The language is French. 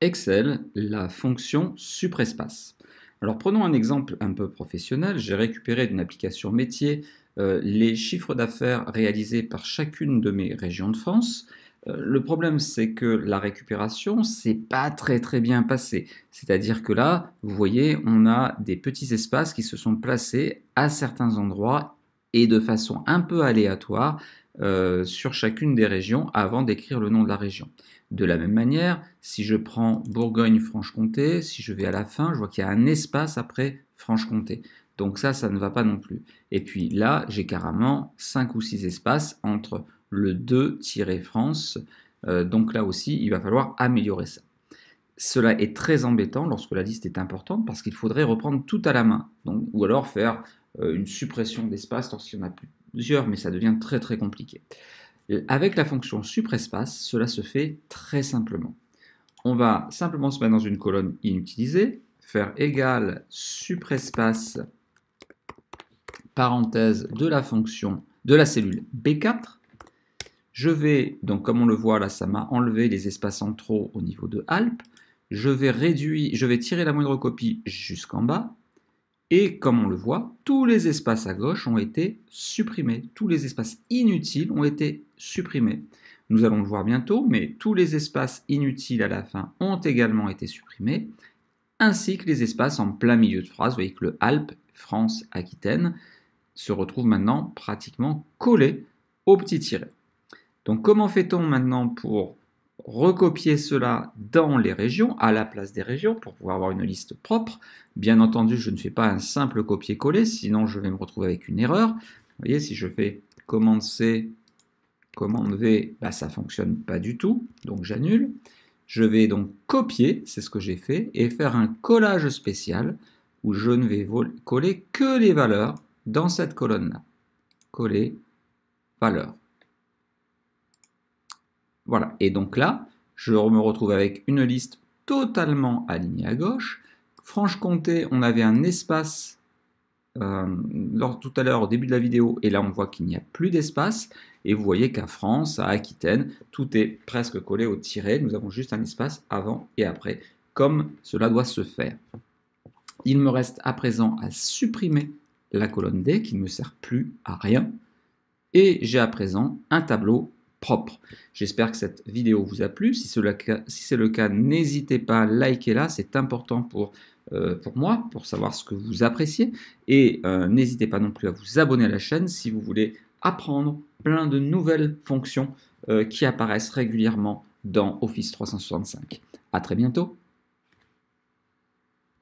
Excel la fonction suprespace. Alors prenons un exemple un peu professionnel. J'ai récupéré d'une application métier euh, les chiffres d'affaires réalisés par chacune de mes régions de France. Euh, le problème, c'est que la récupération, c'est pas très très bien passé. C'est-à-dire que là, vous voyez, on a des petits espaces qui se sont placés à certains endroits et de façon un peu aléatoire euh, sur chacune des régions avant d'écrire le nom de la région. De la même manière, si je prends Bourgogne-Franche-Comté, si je vais à la fin, je vois qu'il y a un espace après Franche-Comté. Donc ça, ça ne va pas non plus. Et puis là, j'ai carrément 5 ou 6 espaces entre le 2-France. Euh, donc là aussi, il va falloir améliorer ça. Cela est très embêtant lorsque la liste est importante parce qu'il faudrait reprendre tout à la main. Donc, ou alors faire euh, une suppression d'espace lorsqu'il n'y en a plus mais ça devient très très compliqué. Euh, avec la fonction suprespace, cela se fait très simplement. On va simplement se mettre dans une colonne inutilisée, faire égal suprespace parenthèse de la fonction de la cellule B4. Je vais, donc comme on le voit là, ça m'a enlevé les espaces centraux au niveau de Alp. Je vais réduire, je vais tirer la moindre copie jusqu'en bas. Et comme on le voit, tous les espaces à gauche ont été supprimés. Tous les espaces inutiles ont été supprimés. Nous allons le voir bientôt, mais tous les espaces inutiles à la fin ont également été supprimés, ainsi que les espaces en plein milieu de phrase. Vous voyez que le Alpes, France, Aquitaine se retrouve maintenant pratiquement collé au petit tiret. Donc comment fait-on maintenant pour recopier cela dans les régions, à la place des régions, pour pouvoir avoir une liste propre. Bien entendu, je ne fais pas un simple copier-coller, sinon je vais me retrouver avec une erreur. Vous voyez, si je fais commande C, commande V, bah, ça ne fonctionne pas du tout, donc j'annule. Je vais donc copier, c'est ce que j'ai fait, et faire un collage spécial où je ne vais coller que les valeurs dans cette colonne-là. Coller, valeurs. Voilà. Et donc là, je me retrouve avec une liste totalement alignée à gauche. Franche-Comté, on avait un espace euh, tout à l'heure au début de la vidéo, et là on voit qu'il n'y a plus d'espace. Et vous voyez qu'à France, à Aquitaine, tout est presque collé au tiré. Nous avons juste un espace avant et après, comme cela doit se faire. Il me reste à présent à supprimer la colonne D qui ne me sert plus à rien. Et j'ai à présent un tableau propre. J'espère que cette vidéo vous a plu. Si c'est le cas, n'hésitez pas à liker là, c'est important pour, euh, pour moi, pour savoir ce que vous appréciez. Et euh, n'hésitez pas non plus à vous abonner à la chaîne si vous voulez apprendre plein de nouvelles fonctions euh, qui apparaissent régulièrement dans Office 365. À très bientôt